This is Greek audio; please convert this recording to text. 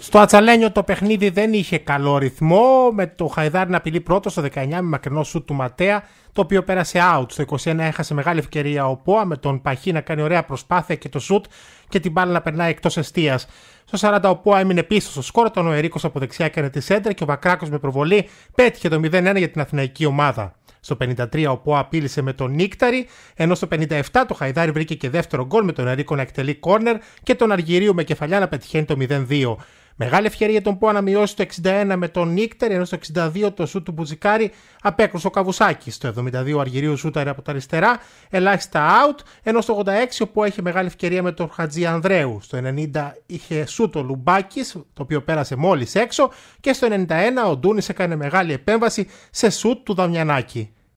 Στο Ατσαλένιο το παιχνίδι δεν είχε καλό ρυθμό, με το Χαϊδάρι να απειλεί πρώτο στο 19 με μακρινό σουτ του Ματέα, το οποίο πέρασε out. Στο 21 έχασε μεγάλη ευκαιρία ο Πόα με τον Παχή να κάνει ωραία προσπάθεια και το σουτ και την μπάλα να περνάει εκτός εστία. Στο 40 ο Πόα έμεινε πίσω στο σκόρ, τον ο Ερίκος από δεξιά έκανε τη σέντρα και ο Βακράκος με προβολή πέτυχε το 0-1 για την αθηναϊκή ομάδα. Στο 53 ο Πόα απείλησε με τον Νίκταρη, ενώ στο 57 το Χαϊδάρι βρήκε και δεύτερο γκολ με τον Ερίκο να εκτελεί κόρνερ και τον Αργυρίου με κεφαλιά να πετυχαίνει το 0-2. Μεγάλη ευκαιρία για τον Πό να μειώσει το 61 με τον Νίκτερ, ενώ στο 62 το σούτ του Μπουτζικάρη απέκρουσε ο Καβουσάκης. Στο 72 ο Αργυρίου σούταρε από τα αριστερά, ελάχιστα out, ενώ στο 86 ο Πό είχε μεγάλη ευκαιρία με τον Χατζή Ανδρέου. Στο 90 είχε σούτ ο Λουμπάκης, το οποίο πέρασε μόλις έξω, και στο 91 ο Ντούνης έκανε μεγάλη επέμβαση σε σούτ του Δαμιανάκη.